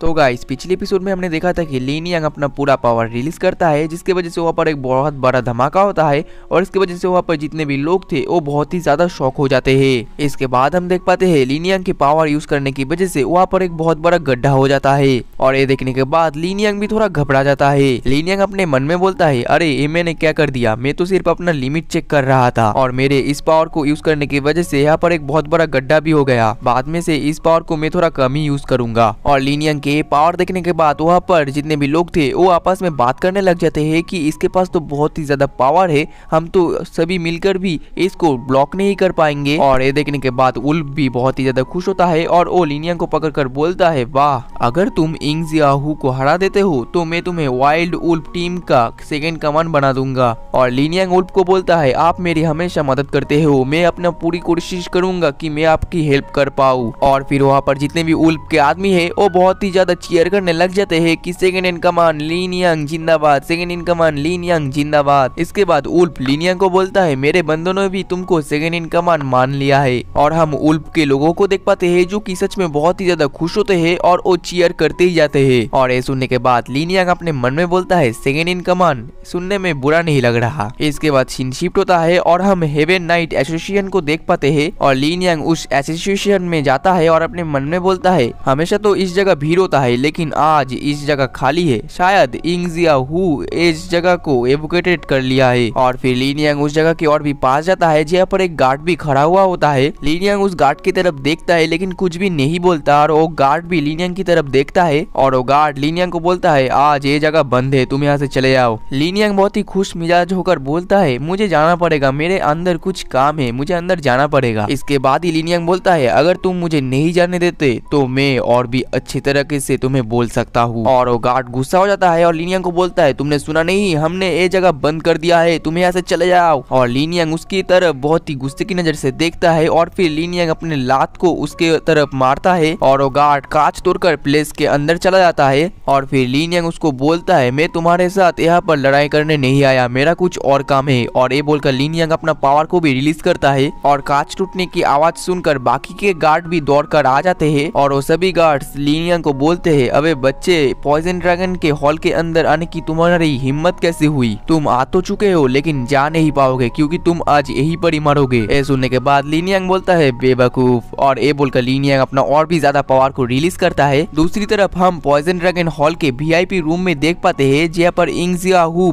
तो गाइस पिछले एपिसोड में हमने देखा था कि लीनियंग अपना पूरा पावर रिलीज करता है जिसके वजह से वहाँ पर एक बहुत बड़ा धमाका होता है और इसके वजह से वहाँ पर जितने भी लोग थे वो बहुत ही ज्यादा शौक हो जाते हैं इसके बाद हम देख पाते हैं लीनियंग के की पावर यूज करने की वजह से वहाँ पर एक बहुत बड़ा गड्ढा हो जाता है और ये देखने के बाद लीनियंग भी थोड़ा घबरा जाता है लीनियंग अपने मन में बोलता है अरे ये मैंने क्या कर दिया मैं तो सिर्फ अपना लिमिट चेक कर रहा था और मेरे इस पावर को यूज करने की वजह से यहाँ पर एक बहुत बड़ा गड्ढा भी हो गया बाद में से इस पावर को मैं थोड़ा कम ही यूज करूंगा और लीनियंग के पावर देखने के बाद वहाँ पर जितने भी लोग थे वो आपस में बात करने लग जाते हैं कि इसके पास तो बहुत ही ज़्यादा पावर है हम तो सभी मिलकर भी इसको ब्लॉक नहीं कर पाएंगे और ये देखने के बाद उल्फ भी बहुत ही ज़्यादा खुश होता है और वो लिनिया को पकड़कर बोलता है वाह अगर तुम इंग जियाहू को हरा देते हो तो मैं तुम्हें वाइल्ड उल्फ टीम का सेकेंड कमान बना दूंगा और लिनियांग उल्फ को बोलता है आप मेरी हमेशा मदद करते हो मैं अपना पूरी कोशिश करूंगा कि मैं आपकी हेल्प कर पाऊँ और फिर वहाँ पर जितने भी उल्फ के आदमी है वो बहुत ही ज़्यादा चेयर करने लग जाते हैं कि सेकेंड इन कमान लीन जिंदाबाद सेकंड इन कमान लीन जिंदाबाद इसके बाद उल्फ लीनियंग को बोलता है मेरे बंदों ने भी तुमको सेकेंड इन कमान मान लिया है और हम उल्फ के लोगों को देख पाते हैं जो की सच में बहुत ही ज्यादा खुश होते हैं और वो चीयर करते ही जाते हैं और ये सुनने के बाद लीनियंग अपने मन में बोलता है सेकेंड इन कमान सुनने में बुरा नहीं लग रहा इसके बाद सीन शिफ्ट होता है और हम हेवन नाइट एसोसिएशन को देख पाते हैं और लीनियंग उस एसोसिएशन में जाता है और अपने मन में बोलता है हमेशा तो इस जगह भीड़ होता है लेकिन आज इस जगह खाली है शायद इंगजिया हु इस जगह को एवोकेटेड कर लिया है और फिर लीनियांग उस जगह की और भी पास जाता है जहाँ पर एक गार्ड भी खड़ा हुआ होता है लीनियांग उस गार्ड की तरफ देखता है लेकिन कुछ भी नहीं बोलता और वो गार्ड भी लीनियांग की तरफ देखता है और वो गार्ड लीनियांग को बोलता है आज ये जगह बंद है तुम यहाँ से चले जाओ लीनियांग बहुत ही खुश मिजाज होकर बोलता है मुझे जाना पड़ेगा मेरे अंदर कुछ काम है मुझे अंदर जाना पड़ेगा इसके बाद ही लीनियांग बोलता है अगर तुम मुझे नहीं जाने देते तो मैं और भी अच्छी तरह के तरीके से तुम्हें बोल सकता हूँ और वो गार्ड गुस्सा हो जाता है और लीनियंग को बोलता है तुमने सुना नहीं हमने ये जगह बंद कर दिया है तुम्हें यहाँ से चले जाओ और लीनियंग उसकी तरफ बहुत ही गुस्से की नजर से देखता है और फिर लीनियंग अपने लात को उसके तरफ मारता है और वो गार्ड कांच तोड़कर प्लेस के अंदर चला जाता है और फिर लीनियंग उसको बोलता है मैं तुम्हारे साथ यहाँ पर लड़ाई करने नहीं आया मेरा कुछ और काम है और ये बोलकर लीनियंग अपना पावर को भी रिलीज करता है और कांच टूटने की आवाज सुनकर बाकी के गार्ड भी दौड़कर आ जाते हैं और वो सभी गार्ड्स लीनियंग को बोलते हैं अबे बच्चे पॉइजन ड्रैगन के हॉल के अंदर आने की तुम्हारी हिम्मत कैसे हुई तुम आ तो चुके हो लेकिन जा नहीं पाओगे क्योंकि तुम आज यही पर ही मरोगे ये सुनने के बाद लीनियांग बोलता है बेबकूफ और ये बोलकर लीनियांग अपना और भी ज्यादा पावर को रिलीज करता है दूसरी तरफ हम पॉइजन ड्रैगन हॉल के वीआईपी रूम में देख पाते है जहाँ पर इंग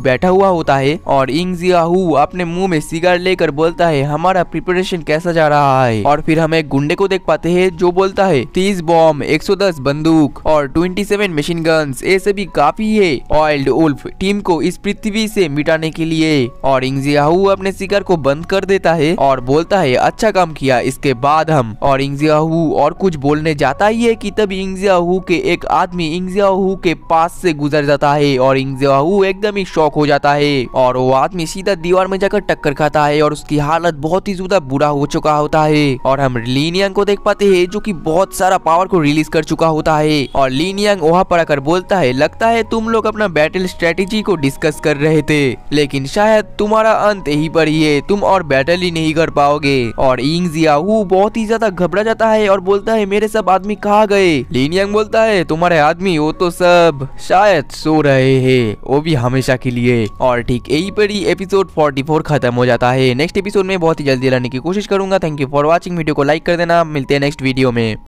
बैठा हुआ होता है और इंग अपने मुँह में सिगार लेकर बोलता है हमारा प्रिपरेशन कैसा जा रहा है और फिर हम एक गुंडे को देख पाते है जो बोलता है तीस बॉम्ब दस बंदूक और 27 मशीन गन्स ये सभी काफी है ऑयल्ड उल्फ टीम को इस पृथ्वी से मिटाने के लिए और इंगजियाहू अपने शिकार को बंद कर देता है और बोलता है अच्छा काम किया इसके बाद हम और इंगजियाहू और कुछ बोलने जाता ही है की तभी इंगजियाहू के एक आदमी इंगजियाहू के पास से गुजर जाता है और इंगजियाहू एकदम ही शौक हो जाता है और वो आदमी सीधा दीवार में जाकर टक्कर खाता है और उसकी हालत बहुत ही ज्यादा बुरा हो चुका होता है और हम लीनियन को देख पाते हैं जो कि बहुत सारा पावर को रिलीज कर चुका होता है और लीन यांग वहाँ पर आकर बोलता है लगता है तुम लोग अपना बैटल स्ट्रेटेजी को डिस्कस कर रहे थे लेकिन शायद तुम्हारा अंत यही पर ही है तुम और बैटल ही नहीं कर पाओगे और इंग बहुत ही ज्यादा घबरा जाता है और बोलता है मेरे सब आदमी कहा गए लीन बोलता है तुम्हारे आदमी वो तो सब शायद सो रहे है वो भी हमेशा के लिए और ठीक यही पर ही एपिसोड फोर्टी खत्म हो जाता है नेक्स्ट एपिसोड में बहुत ही जल्दी लाने की कोशिश करूंगा thank you for watching video को लाइक कर देना मिलते हैं नेक्स्ट वीडियो में